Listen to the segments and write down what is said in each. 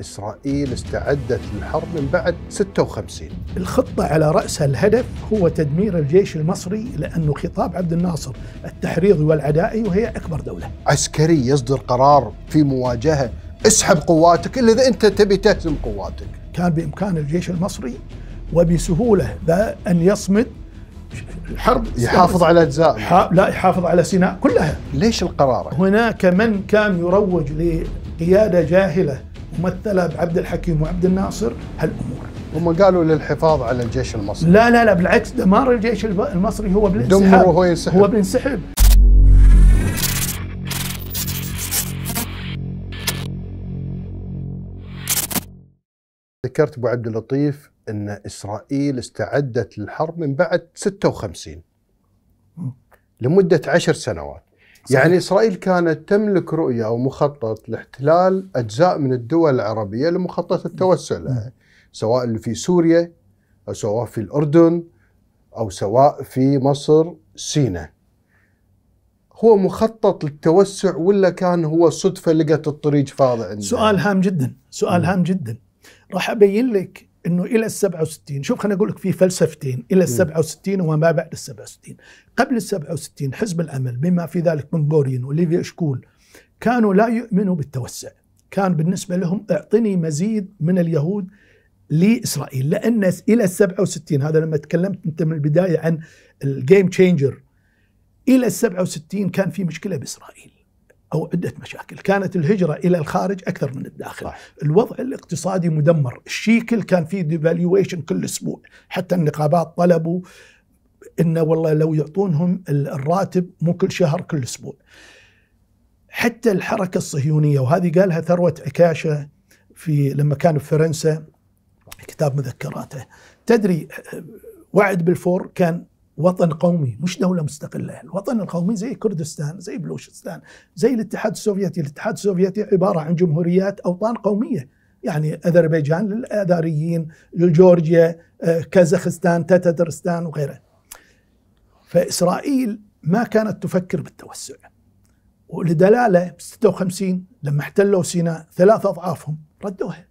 إسرائيل استعدت للحرب من بعد 56 الخطة على رأسها الهدف هو تدمير الجيش المصري لأنه خطاب عبد الناصر التحريضي والعدائي وهي أكبر دولة عسكري يصدر قرار في مواجهة اسحب قواتك إلا إذا أنت تبي تهزم قواتك كان بإمكان الجيش المصري وبسهولة أن يصمد الحرب يحافظ على أجزاء لا يحافظ على سيناء كلها ليش القرار؟ هناك من كان يروج لقيادة جاهلة ومثلها بعبد الحكيم وعبد الناصر هالامور هم قالوا للحفاظ على الجيش المصري لا لا لا بالعكس دمار الجيش المصري هو بالانسحاب هو ينسحب هو بينسحب ذكرت ابو عبد اللطيف ان اسرائيل استعدت للحرب من بعد 56 لمده عشر سنوات يعني اسرائيل كانت تملك رؤيه او مخطط لاحتلال اجزاء من الدول العربيه لمخطط التوسع لها سواء اللي في سوريا او سواء في الاردن او سواء في مصر سينا هو مخطط للتوسع ولا كان هو صدفه لقت الطريق فاضي عندنا؟ سؤال هام جدا، سؤال هام جدا. راح ابين لك انه الى ال 67 شوف خليني اقول لك في فلسفتين الى ال 67 وما بعد ال 67 قبل ال 67 حزب الامل بما في ذلك منغورين وليفيا اشكول كانوا لا يؤمنوا بالتوسع كان بالنسبه لهم اعطني مزيد من اليهود لاسرائيل لان الى ال 67 هذا لما تكلمت انت من البدايه عن الجيم تشينجر الى ال 67 كان في مشكله باسرائيل أو عدة مشاكل كانت الهجرة إلى الخارج أكثر من الداخل صح. الوضع الاقتصادي مدمر الشيكل كان فيه ديفالويشن كل أسبوع حتى النقابات طلبوا إنه والله لو يعطونهم الراتب مو كل شهر كل أسبوع حتى الحركة الصهيونية وهذه قالها ثروة عكاشة في لما كان في فرنسا كتاب مذكراته تدري آه، وعد بالفور كان وطن قومي مش دولة مستقلة الوطن القومي زي كردستان زي بلوشستان زي الاتحاد السوفيتي الاتحاد السوفيتي عبارة عن جمهوريات أوطان قومية يعني أذربيجان للأذاريين للجورجيا آه، كازاخستان تاترستان وغيره فإسرائيل ما كانت تفكر بالتوسع ولدلالة 56 لما احتلوا سيناء ثلاثة أضعافهم ردوها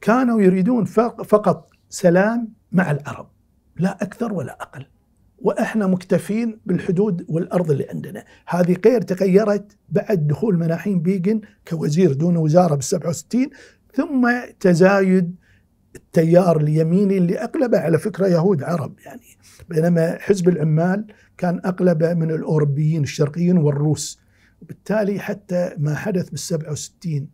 كانوا يريدون فقط سلام مع العرب لا اكثر ولا اقل واحنا مكتفين بالحدود والارض اللي عندنا، هذه غير تغيرت بعد دخول مناحين بيجن كوزير دون وزاره بال 67 ثم تزايد التيار اليميني اللي اغلبه على فكره يهود عرب يعني بينما حزب العمال كان اغلبه من الاوروبيين الشرقيين والروس وبالتالي حتى ما حدث بال 67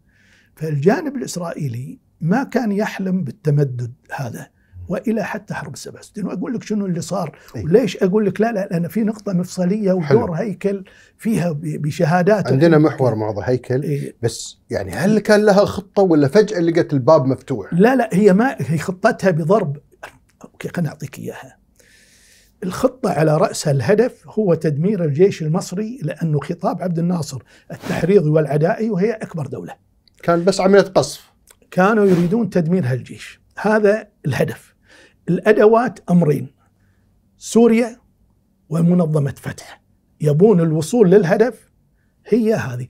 فالجانب الاسرائيلي ما كان يحلم بالتمدد هذا والى حتى حرب 67 واقول لك شنو اللي صار أيه. وليش اقول لك لا لا لان في نقطه مفصليه ودور هيكل فيها بشهادات عندنا محور مع هيكل إيه. بس يعني هل كان لها خطه ولا فجاه لقت الباب مفتوح؟ لا لا هي ما هي خطتها بضرب اوكي خليني اعطيك اياها الخطة على رأسها الهدف هو تدمير الجيش المصري لأنه خطاب عبد الناصر التحريضي والعدائي وهي أكبر دولة كان بس عملية قصف كانوا يريدون تدمير هالجيش هذا الهدف الأدوات أمرين سوريا ومنظمة فتح يبون الوصول للهدف هي هذه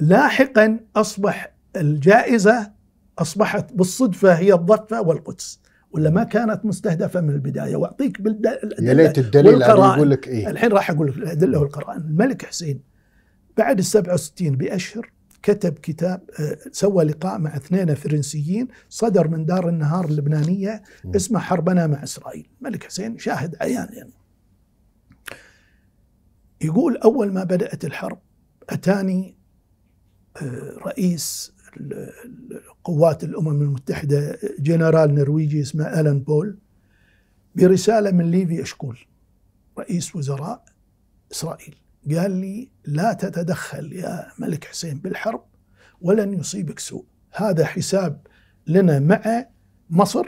لاحقا أصبح الجائزة أصبحت بالصدفة هي الضفة والقدس ولا ما كانت مستهدفه من البدايه واعطيك بالدليل يا ليت الدليل يقول لك ايه الحين راح اقول لك الادله والقران الملك حسين بعد ال 67 باشهر كتب كتاب آه، سوى لقاء مع اثنين فرنسيين صدر من دار النهار اللبنانية اسمه حربنا مع إسرائيل ملك حسين شاهد عيان يعني يقول أول ما بدأت الحرب أتاني آه، رئيس قوات الأمم المتحدة جنرال نرويجي اسمه ألان بول برسالة من ليفي أشكول رئيس وزراء إسرائيل قال لي لا تتدخل يا ملك حسين بالحرب ولن يصيبك سوء هذا حساب لنا مع مصر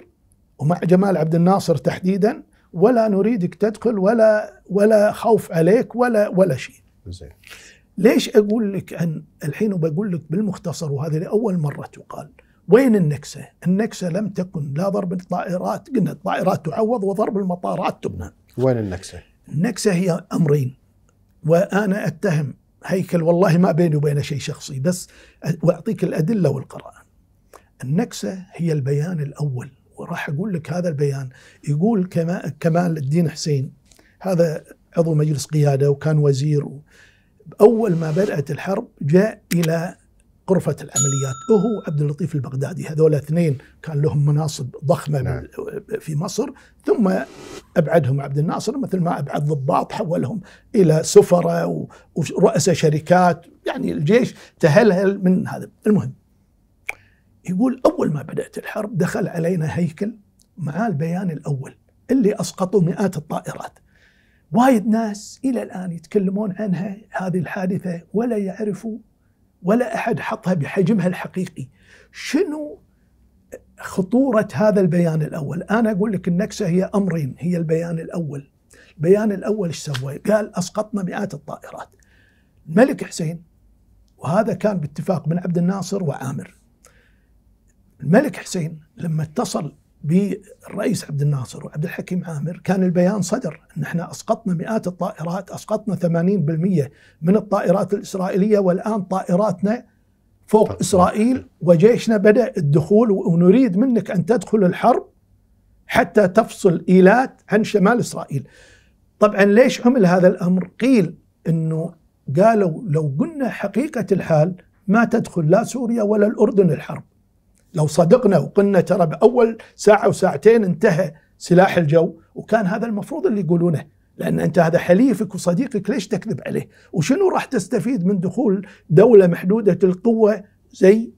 ومع جمال عبد الناصر تحديدا ولا نريدك تدخل ولا ولا خوف عليك ولا ولا شيء زين ليش اقول لك ان الحين وبقول لك بالمختصر وهذا لاول مره تقال وين النكسه؟ النكسه لم تكن لا ضرب الطائرات قلنا الطائرات تعوض وضرب المطارات تبنى وين النكسه؟ النكسه هي امرين وأنا أتهم هيكل والله ما بيني وبينه شيء شخصي بس وأعطيك الأدلة والقراءه النكسة هي البيان الأول وراح أقول لك هذا البيان يقول كما كمال الدين حسين هذا عضو مجلس قيادة وكان وزير أول ما بدأت الحرب جاء إلى غرفة العمليات هو عبد اللطيف البغدادي هذول اثنين كان لهم مناصب ضخمة نعم. في مصر ثم أبعدهم عبد الناصر مثل ما أبعد ضباط حولهم إلى سفراء ورؤساء شركات يعني الجيش تهلهل من هذا المهم يقول أول ما بدأت الحرب دخل علينا هيكل مع البيان الأول اللي أسقطوا مئات الطائرات وايد ناس إلى الآن يتكلمون عنها هذه الحادثة ولا يعرفوا ولا احد حطها بحجمها الحقيقي شنو خطوره هذا البيان الاول انا اقول لك النكسه هي امرين هي البيان الاول البيان الاول ايش سوى قال اسقطنا مئات الطائرات الملك حسين وهذا كان باتفاق من عبد الناصر وعامر الملك حسين لما اتصل بالرئيس عبد الناصر وعبد الحكيم عامر كان البيان صدر ان احنا اسقطنا مئات الطائرات اسقطنا 80% من الطائرات الاسرائيليه والان طائراتنا فوق اسرائيل وجيشنا بدا الدخول ونريد منك ان تدخل الحرب حتى تفصل ايلات عن شمال اسرائيل. طبعا ليش عمل هذا الامر؟ قيل انه قالوا لو قلنا حقيقه الحال ما تدخل لا سوريا ولا الاردن الحرب. لو صدقنا وقلنا ترى بأول ساعة وساعتين انتهى سلاح الجو وكان هذا المفروض اللي يقولونه لأن أنت هذا حليفك وصديقك ليش تكذب عليه وشنو راح تستفيد من دخول دولة محدودة القوة زي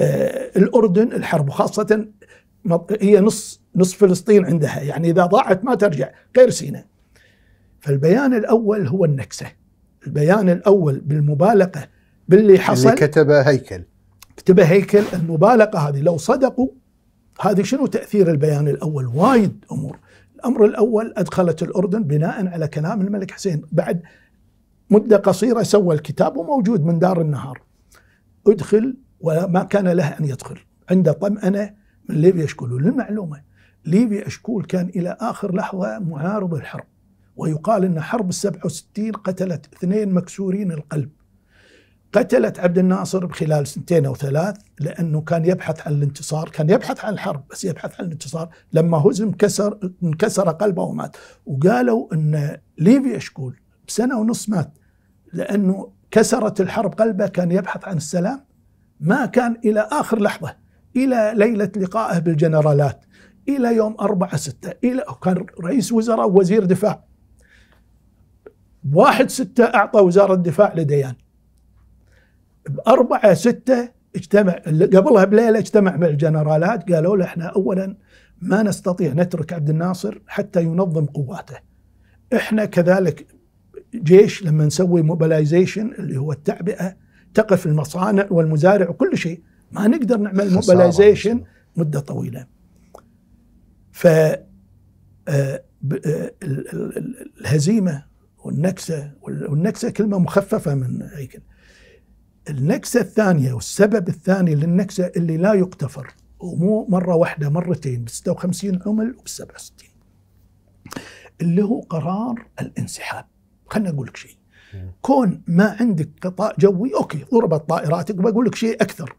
آه الأردن الحرب وخاصة هي نص نصف فلسطين عندها يعني إذا ضاعت ما ترجع غير سيناء فالبيان الأول هو النكسة البيان الأول بالمبالغة باللي حصل اللي كتبه هيكل اكتبه هيكل المبالغه هذه لو صدقوا هذه شنو تاثير البيان الاول وايد امور الامر الاول ادخلت الاردن بناء على كلام الملك حسين بعد مده قصيره سوى الكتاب وموجود من دار النهار ادخل وما كان له ان يدخل عند طمأنه من ليبيا اشكول للمعلومه ليبيا اشكول كان الى اخر لحظه معارض الحرب ويقال ان حرب ال 67 قتلت اثنين مكسورين القلب قتلت عبد الناصر بخلال سنتين أو ثلاث لأنه كان يبحث عن الانتصار كان يبحث عن الحرب بس يبحث عن الانتصار لما هزم كسر انكسر قلبه ومات وقالوا أن ليفي أشكول بسنة ونص مات لأنه كسرت الحرب قلبه كان يبحث عن السلام ما كان إلى آخر لحظة إلى ليلة لقائه بالجنرالات إلى يوم 4 6 إلى كان رئيس وزراء ووزير دفاع واحد ستة أعطى وزارة الدفاع لديان بأربعة ستة اجتمع قبلها بليلة اجتمع مع الجنرالات قالوا له احنا أولا ما نستطيع نترك عبد الناصر حتى ينظم قواته احنا كذلك جيش لما نسوي موبلايزيشن اللي هو التعبئة تقف المصانع والمزارع وكل شيء ما نقدر نعمل موبلايزيشن مدة طويلة ف آه، آه، الهزيمة والنكسة والنكسة كلمة مخففة من هيكل النكسة الثانية والسبب الثاني للنكسة اللي لا يغتفر ومو مرة واحدة مرتين ب 56 عمل وب 67 اللي هو قرار الانسحاب خلنا أقول لك شيء كون ما عندك غطاء جوي أوكي ضربت طائراتك بقول لك شيء أكثر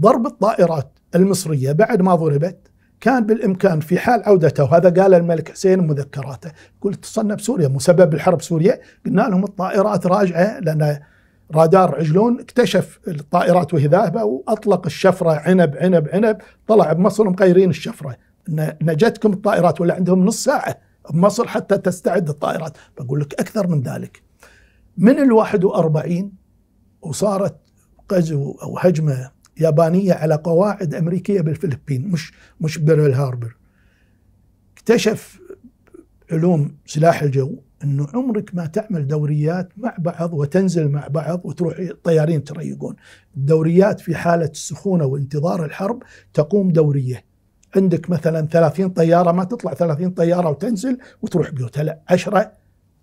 ضرب الطائرات المصرية بعد ما ضربت كان بالإمكان في حال عودته وهذا قال الملك حسين مذكراته قلت اتصلنا بسوريا مسبب الحرب سوريا قلنا لهم الطائرات راجعة لأن رادار عجلون اكتشف الطائرات وهي ذاهبه واطلق الشفره عنب عنب عنب طلع بمصر مغيرين الشفره نجتكم الطائرات ولا عندهم نص ساعه بمصر حتى تستعد الطائرات بقول لك اكثر من ذلك من ال 41 وصارت غزو او هجمه يابانيه على قواعد امريكيه بالفلبين مش مش بيرل هاربر اكتشف علوم سلاح الجو انه عمرك ما تعمل دوريات مع بعض وتنزل مع بعض وتروح الطيارين تريقون الدوريات في حاله السخونه وانتظار الحرب تقوم دوريه عندك مثلا 30 طياره ما تطلع 30 طياره وتنزل وتروح بيوتها لا 10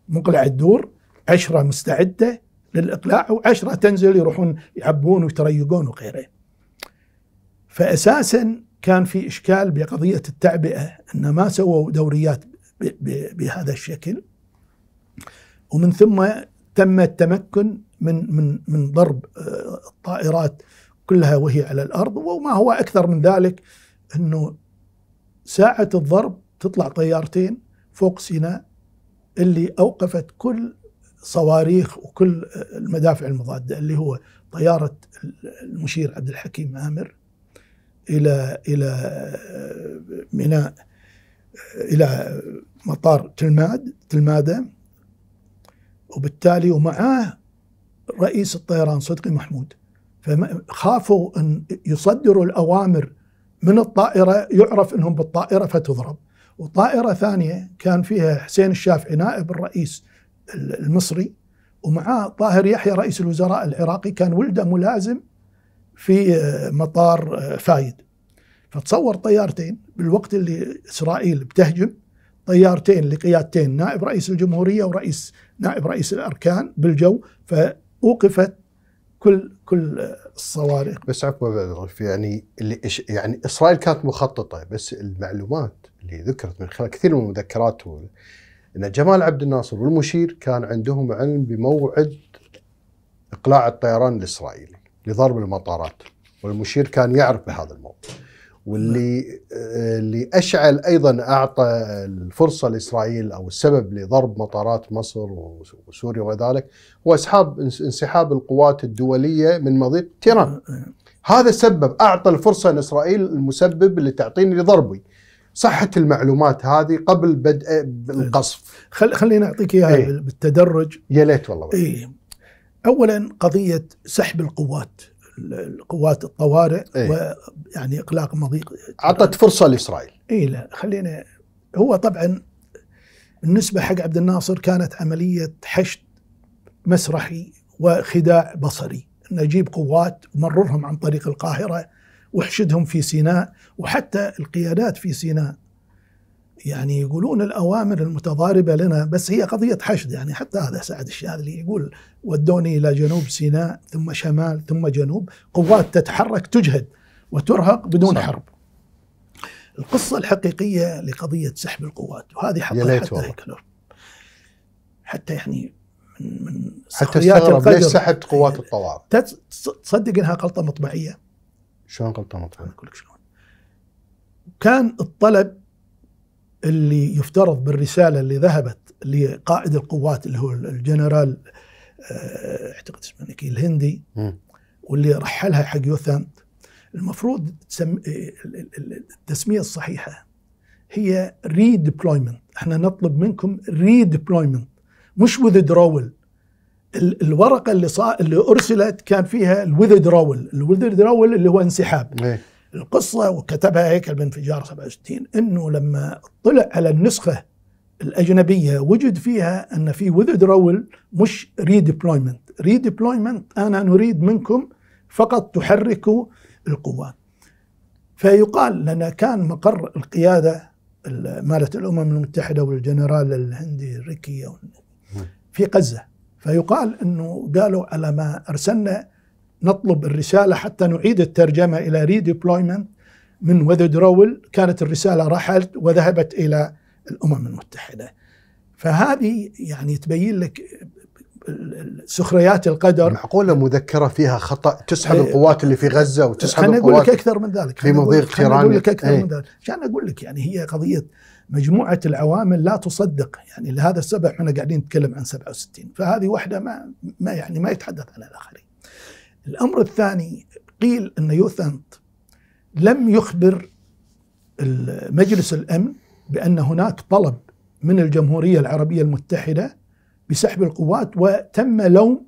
مقلع الدور 10 مستعده للاقلاع و10 تنزل يروحون يعبون ويتريقون وغيره فاساسا كان في اشكال بقضيه التعبئه ان ما سووا دوريات بهذا الشكل ومن ثم تم التمكن من من من ضرب آه، الطائرات كلها وهي على الارض وما هو اكثر من ذلك انه ساعه الضرب تطلع طيارتين فوق سيناء اللي اوقفت كل صواريخ وكل آه، المدافع المضاده اللي هو طياره المشير عبد الحكيم عامر الى الى آه، ميناء الى مطار تلماد تلماده وبالتالي ومعاه رئيس الطيران صدقي محمود فخافوا ان يصدروا الاوامر من الطائره يعرف انهم بالطائره فتضرب وطائره ثانيه كان فيها حسين الشافعي نائب الرئيس المصري ومعاه طاهر يحيى رئيس الوزراء العراقي كان ولده ملازم في آه، مطار آه، فايد فتصور طيارتين بالوقت اللي اسرائيل بتهجم طيارتين لقيادتين نائب رئيس الجمهوريه ورئيس نائب رئيس الاركان بالجو فاوقفت كل كل الصواريخ بس عفوا يعني اللي يعني اسرائيل كانت مخططه بس المعلومات اللي ذكرت من خلال كثير من المذكرات ان جمال عبد الناصر والمشير كان عندهم علم بموعد اقلاع الطيران الاسرائيلي لضرب المطارات والمشير كان يعرف بهذا الموضوع واللي آه، اللي اشعل ايضا اعطى الفرصه لاسرائيل او السبب لضرب مطارات مصر وسوريا وذلك هو اسحاب انسحاب القوات الدوليه من مضيق تيران. هذا سبب اعطى الفرصه لاسرائيل المسبب اللي تعطيني لضربي. صحه المعلومات هذه قبل بدء القصف. خل خليني اعطيك اياها ايه؟ بالتدرج. يا ليت والله. اي اولا قضيه سحب القوات القوات الطوارئ إيه؟ ويعني اغلاق مضيق اعطت فرصه لاسرائيل اي لا خلينا هو طبعا بالنسبه حق عبد الناصر كانت عمليه حشد مسرحي وخداع بصري نجيب قوات ومررهم عن طريق القاهره وحشدهم في سيناء وحتى القيادات في سيناء يعني يقولون الأوامر المتضاربة لنا بس هي قضية حشد يعني حتى هذا سعد الشاذلي يقول ودوني إلى جنوب سيناء ثم شمال ثم جنوب قوات تتحرك تجهد وترهق بدون صح. حرب القصة الحقيقية لقضية سحب القوات وهذه حتى حتى حتى يعني من من حتى استغرب ليش سحبت قوات يعني الطوارئ؟ تصدق انها غلطه مطبعيه؟ شلون غلطه مطبعيه؟ اقول لك شلون. كان الطلب اللي يفترض بالرساله اللي ذهبت لقائد القوات اللي هو الجنرال آه، اعتقد اسمه الهندي واللي رحلها حق يوثانت المفروض آه، التسميه الصحيحه هي ريديبلويمنت احنا نطلب منكم ريديبلويمنت مش وذدراول الورقه اللي صار اللي ارسلت كان فيها الوذدراول الوذدراول اللي هو انسحاب إيه. القصة وكتبها هيكل بانفجار فجار 67 أنه لما طلع على النسخة الأجنبية وجد فيها أن في رول مش ريديبلويمنت ريديبلويمنت أنا نريد منكم فقط تحركوا القوات فيقال لنا كان مقر القيادة مالة الأمم المتحدة والجنرال الهندي ريكي في غزة فيقال أنه قالوا على ما أرسلنا نطلب الرسالة حتى نعيد الترجمة إلى ريديبلويمنت من وذدرول كانت الرسالة رحلت وذهبت إلى الأمم المتحدة فهذه يعني تبين لك سخريات القدر معقوله مذكره فيها خطا تسحب إيه. القوات اللي في غزه وتسحب القوات اقول لك اكثر من ذلك في مضيق تيراني اقول لك اكثر ايه؟ من ذلك عشان اقول لك يعني هي قضيه مجموعه العوامل لا تصدق يعني لهذا السبب احنا قاعدين نتكلم عن 67 فهذه واحده ما ما يعني ما يتحدث عنها الاخرين الأمر الثاني قيل أن يوثنت لم يخبر مجلس الأمن بأن هناك طلب من الجمهورية العربية المتحدة بسحب القوات وتم لوم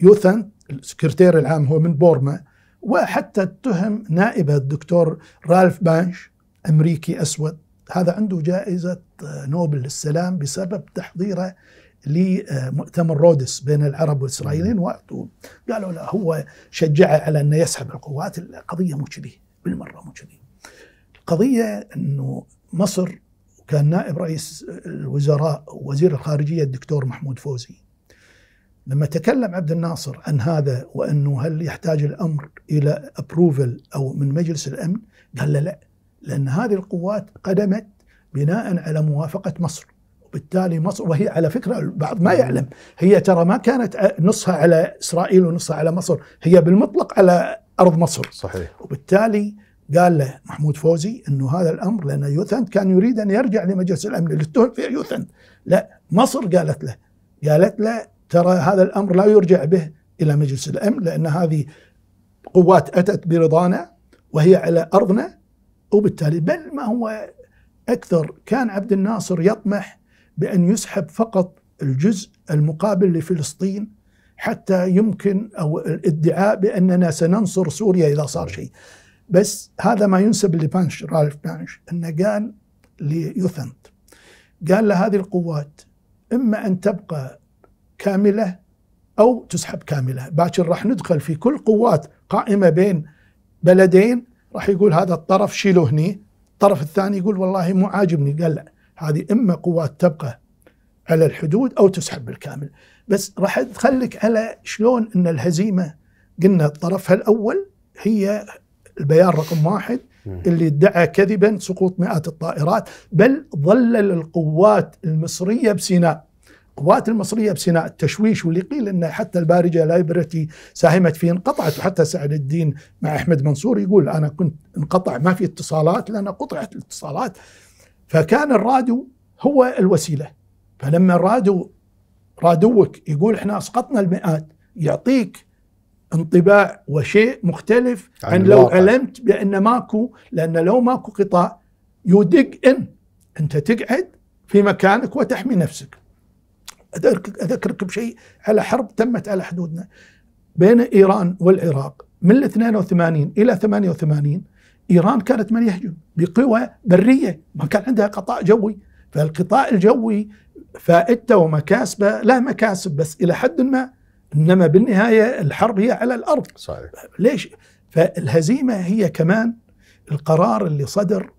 يوثنت السكرتير العام هو من بورما وحتى اتهم نائبه الدكتور رالف بانش امريكي اسود هذا عنده جائزه نوبل للسلام بسبب تحضيره لمؤتمر رودس بين العرب والإسرائيليين وقالوا قالوا لا هو شجعه على أنه يسحب القوات القضية مو كذي بالمرة مو كذي القضية أنه مصر كان نائب رئيس الوزراء وزير الخارجية الدكتور محمود فوزي لما تكلم عبد الناصر عن هذا وأنه هل يحتاج الأمر إلى أبروفل أو من مجلس الأمن قال له لا لأن هذه القوات قدمت بناء على موافقة مصر بالتالي مصر وهي على فكرة البعض ما يعلم هي ترى ما كانت نصها على إسرائيل ونصها على مصر هي بالمطلق على أرض مصر صحيح وبالتالي قال له محمود فوزي انه هذا الامر لان يوثند كان يريد ان يرجع لمجلس الامن اللي اتهم فيه يوثند لا مصر قالت له قالت له ترى هذا الامر لا يرجع به الى مجلس الامن لان هذه قوات اتت برضانا وهي على ارضنا وبالتالي بل ما هو اكثر كان عبد الناصر يطمح بأن يسحب فقط الجزء المقابل لفلسطين حتى يمكن أو الادعاء بأننا سننصر سوريا إذا صار شيء بس هذا ما ينسب لبانش رالف بانش أنه قال ليوثنت قال له هذه القوات إما أن تبقى كاملة أو تسحب كاملة باكر راح ندخل في كل قوات قائمة بين بلدين راح يقول هذا الطرف شيله هني الطرف الثاني يقول والله مو عاجبني قال لا هذه إما قوات تبقى على الحدود أو تسحب بالكامل بس راح أدخلك على شلون أن الهزيمة قلنا طرفها الأول هي البيان رقم واحد اللي ادعى كذبا سقوط مئات الطائرات بل ظلل القوات المصرية بسيناء القوات المصرية بسيناء التشويش واللي قيل أن حتى البارجة لايبرتي ساهمت فيه انقطعت وحتى سعد الدين مع أحمد منصور يقول أنا كنت انقطع ما في اتصالات لأن قطعت الاتصالات فكان الرادو هو الوسيله فلما الرادو رادوك يقول احنا اسقطنا المئات يعطيك انطباع وشيء مختلف عن, عن لو علمت بان ماكو لان لو ماكو قطاع يو ان انت تقعد في مكانك وتحمي نفسك اذكرك بشيء على حرب تمت على حدودنا بين ايران والعراق من 82 الى 88 إيران كانت من يهجم بقوى برية ما كان عندها قطاع جوي فالقطاع الجوي فائدته ومكاسبه له مكاسب بس إلى حد ما إنما بالنهاية الحرب هي على الأرض صحيح. ليش فالهزيمة هي كمان القرار اللي صدر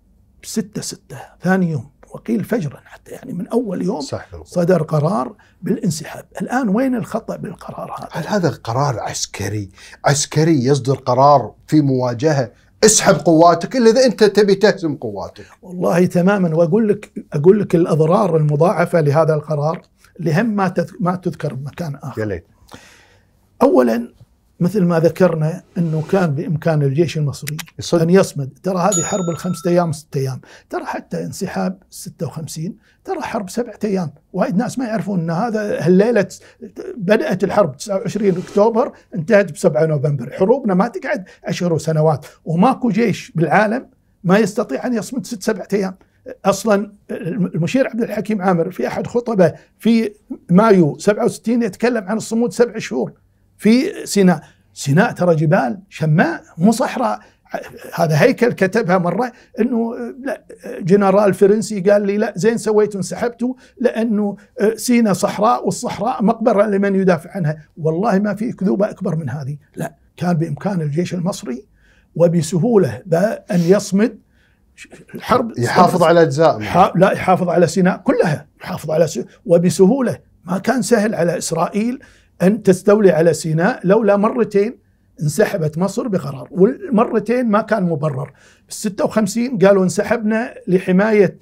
ب 6 6 ثاني يوم وقيل فجرا حتى يعني من أول يوم صحيح. صدر قرار بالانسحاب الآن وين الخطأ بالقرار هذا؟ هل هذا قرار عسكري؟ عسكري يصدر قرار في مواجهة اسحب قواتك الا اذا انت تبي تهزم قواتك. والله تماما واقول لك اقول لك الاضرار المضاعفه لهذا القرار لهم ما ما تذكر بمكان اخر. يا ليت. اولا مثل ما ذكرنا انه كان بامكان الجيش المصري يصد. ان يصمد، ترى هذه حرب الخمسة ايام ست ايام، ترى حتى انسحاب 56 ترى حرب سبعة ايام، وايد ناس ما يعرفون ان هذا هالليله بدات الحرب 29 اكتوبر انتهت ب 7 نوفمبر، حروبنا ما تقعد اشهر وسنوات، وماكو جيش بالعالم ما يستطيع ان يصمد ست سبعة ايام. اصلا المشير عبد الحكيم عامر في احد خطبه في مايو 67 يتكلم عن الصمود سبع شهور في سيناء سيناء ترى جبال شماء مو صحراء هذا هيكل كتبها مرة أنه لا جنرال فرنسي قال لي لا زين سويت انسحبتوا لأنه آه، سينا صحراء والصحراء مقبرة لمن يدافع عنها والله ما في كذوبة أكبر من هذه لا كان بإمكان الجيش المصري وبسهولة أن يصمد الحرب يحافظ على أجزاء لا يحافظ على سيناء كلها يحافظ على سيناء وبسهولة ما كان سهل على إسرائيل أن تستولي على سيناء لولا مرتين انسحبت مصر بقرار والمرتين ما كان مبرر بال 56 قالوا انسحبنا لحماية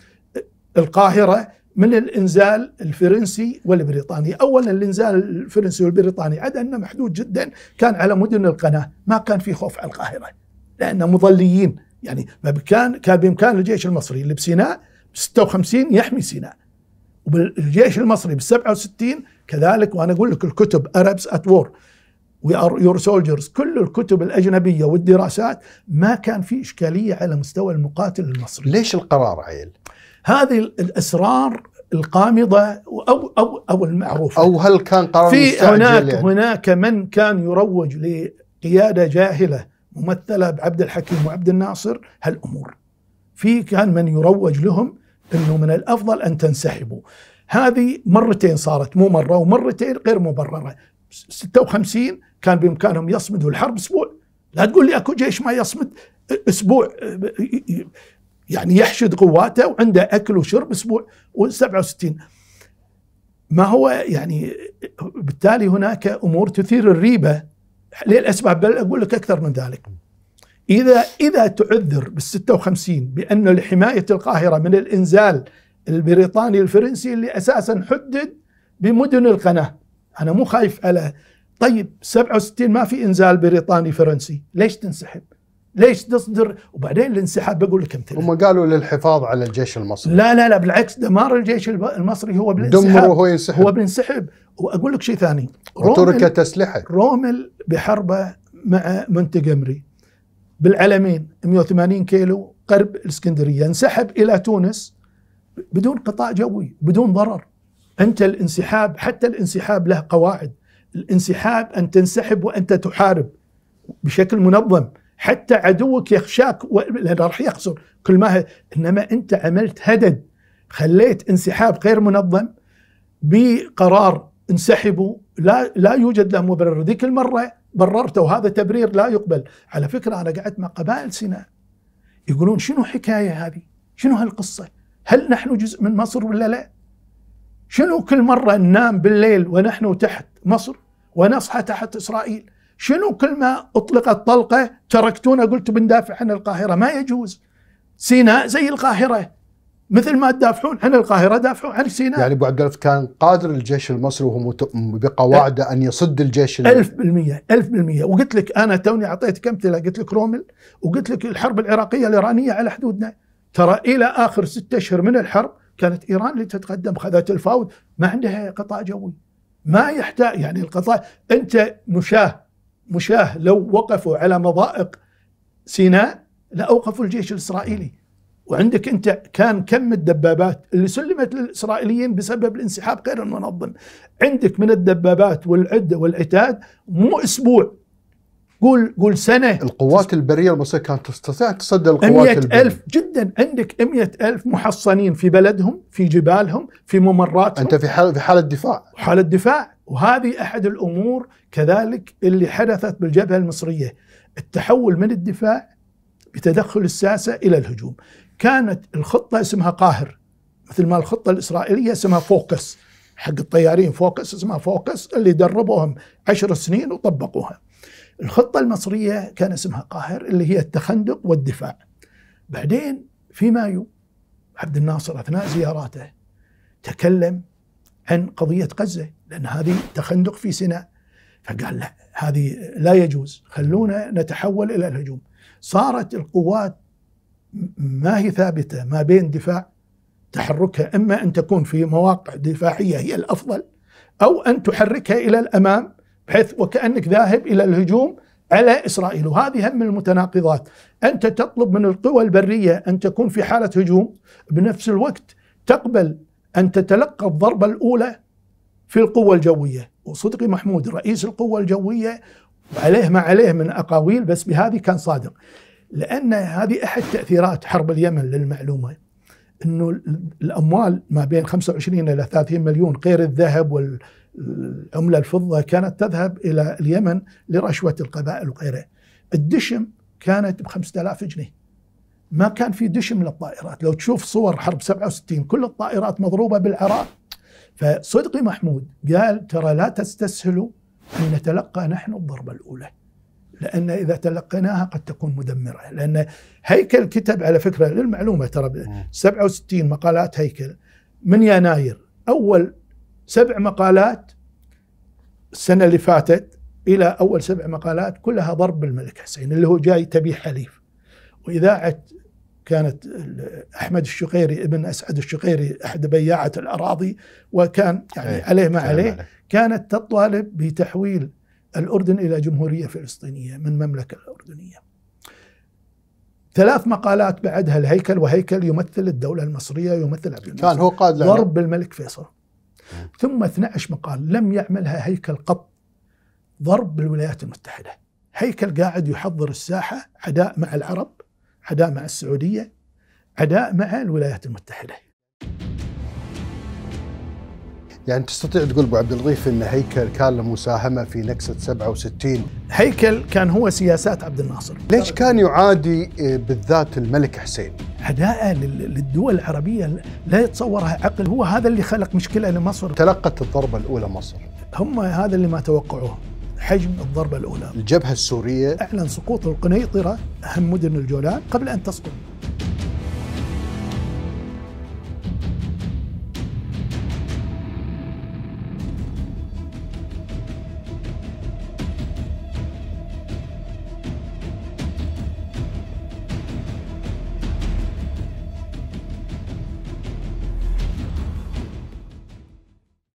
القاهرة من الانزال الفرنسي والبريطاني اولا الانزال الفرنسي والبريطاني عدا انه محدود جدا كان على مدن القناة ما كان في خوف على القاهرة لأن مظليين يعني كان كان بإمكان الجيش المصري اللي بسيناء 56 يحمي سيناء وبالجيش المصري بال 67 كذلك وانا اقول لك الكتب اربس ات وور وي ار يور سولجرز كل الكتب الاجنبيه والدراسات ما كان في اشكاليه على مستوى المقاتل المصري ليش القرار عيل؟ هذه الاسرار القامضه او او او المعروفه او هل كان قرار في يعني؟ هناك يعني؟ هناك من كان يروج لقياده جاهله ممثله بعبد الحكيم وعبد الناصر هالامور في كان من يروج لهم انه من الافضل ان تنسحبوا هذه مرتين صارت مو مره ومرتين غير مبرره 56 كان بامكانهم يصمدوا الحرب اسبوع لا تقول لي اكو جيش ما يصمد اسبوع يعني يحشد قواته وعنده اكل وشرب اسبوع و67 ما هو يعني بالتالي هناك امور تثير الريبه للاسباب بل اقول لك اكثر من ذلك إذا إذا تعذر بال 56 بأنه لحماية القاهرة من الإنزال البريطاني الفرنسي اللي أساسا حدد بمدن القناة أنا مو خايف على طيب 67 ما في إنزال بريطاني فرنسي ليش تنسحب؟ ليش تصدر وبعدين الانسحاب بقول لك امثله هم قالوا للحفاظ على الجيش المصري لا لا لا بالعكس دمار الجيش المصري هو بالانسحاب دمر وهو ينسحب هو بينسحب واقول لك شيء ثاني وتركت اسلحه رومل بحربه مع منتجمري بالعلمين 180 كيلو قرب الاسكندريه انسحب الى تونس بدون قطاع جوي بدون ضرر انت الانسحاب حتى الانسحاب له قواعد الانسحاب ان تنسحب وانت تحارب بشكل منظم حتى عدوك يخشاك لانه راح يخسر كل ما انما انت عملت هدد خليت انسحاب غير منظم بقرار انسحبوا لا لا يوجد له مبرر ذيك المره بررته وهذا تبرير لا يقبل على فكره انا قعدت مع قبائل سيناء يقولون شنو حكايه هذه شنو هالقصه هل نحن جزء من مصر ولا لا شنو كل مره ننام بالليل ونحن تحت مصر ونصحى تحت اسرائيل شنو كل ما اطلقت طلقه تركتونا قلت بندافع عن القاهره ما يجوز سيناء زي القاهره مثل ما تدافعون عن القاهره دافعوا عن سيناء يعني ابو عبد كان قادر الجيش المصري وهو بقواعده ان يصد الجيش ألف بالمية ألف بالمية وقلت لك انا توني اعطيت كم قلت لك رومل وقلت لك الحرب العراقيه الايرانيه على حدودنا ترى الى اخر ستة اشهر من الحرب كانت ايران اللي تتقدم خذت الفاوض ما عندها قطاع جوي ما يحتاج يعني القطاع انت مشاه مشاه لو وقفوا على مضائق سيناء لاوقفوا الجيش الاسرائيلي وعندك انت كان كم الدبابات اللي سلمت للاسرائيليين بسبب الانسحاب غير المنظم عندك من الدبابات والعده والعتاد مو اسبوع قول قول سنه القوات البريه المصريه كانت تستطيع تصدى القوات البريه ألف جدا عندك 100000 ألف محصنين في بلدهم في جبالهم في ممراتهم انت في حاله في حاله دفاع حاله دفاع وهذه احد الامور كذلك اللي حدثت بالجبهه المصريه التحول من الدفاع بتدخل الساسه الى الهجوم كانت الخطة اسمها قاهر مثل ما الخطة الإسرائيلية اسمها فوكس حق الطيارين فوكس اسمها فوكس اللي دربوهم عشر سنين وطبقوها الخطة المصرية كان اسمها قاهر اللي هي التخندق والدفاع بعدين في مايو عبد الناصر أثناء زياراته تكلم عن قضية غزة لأن هذه تخندق في سيناء فقال لا هذه لا يجوز خلونا نتحول إلى الهجوم صارت القوات ما هي ثابته ما بين دفاع تحركها اما ان تكون في مواقع دفاعيه هي الافضل او ان تحركها الى الامام بحيث وكانك ذاهب الى الهجوم على اسرائيل وهذه هم من المتناقضات انت تطلب من القوى البريه ان تكون في حاله هجوم بنفس الوقت تقبل ان تتلقى الضربه الاولى في القوه الجويه وصدقي محمود رئيس القوه الجويه عليه ما عليه من اقاويل بس بهذه كان صادق لأن هذه أحد تأثيرات حرب اليمن للمعلومة أنه الأموال ما بين 25 إلى 30 مليون غير الذهب والعملة الفضة كانت تذهب إلى اليمن لرشوة القبائل وغيره الدشم كانت ب 5000 جنيه ما كان في دشم للطائرات لو تشوف صور حرب 67 كل الطائرات مضروبة بالعراء. فصدقي محمود قال ترى لا تستسهلوا أن نتلقى نحن الضربة الأولى لأن إذا تلقيناها قد تكون مدمرة لأن هيكل كتب على فكرة للمعلومة ترى 67 مقالات هيكل من يناير أول سبع مقالات السنة اللي فاتت إلى أول سبع مقالات كلها ضرب بالملك حسين اللي هو جاي تبي حليف وإذاعة كانت أحمد الشقيري ابن أسعد الشقيري أحد بياعة الأراضي وكان يعني إيه، عليه ما عليه كانت تطالب بتحويل الأردن إلى جمهورية فلسطينية من مملكة الأردنية ثلاث مقالات بعدها الهيكل وهيكل يمثل الدولة المصرية يمثل عبد كان هو قائد ضرب بالملك فيصل ثم 12 مقال لم يعملها هيكل قط ضرب بالولايات المتحدة هيكل قاعد يحضر الساحة عداء مع العرب عداء مع السعودية عداء مع الولايات المتحدة يعني تستطيع تقول ابو عبد اللطيف ان هيكل كان له مساهمه في نكسه 67 هيكل كان هو سياسات عبد الناصر ليش كان يعادي آه، بالذات الملك حسين؟ عداءه للدول العربيه لا يتصورها عقل هو هذا اللي خلق مشكله لمصر تلقت الضربه الاولى مصر هم هذا اللي ما توقعوه حجم الضربه الاولى الجبهه السوريه اعلن سقوط القنيطره اهم مدن الجولان قبل ان تسقط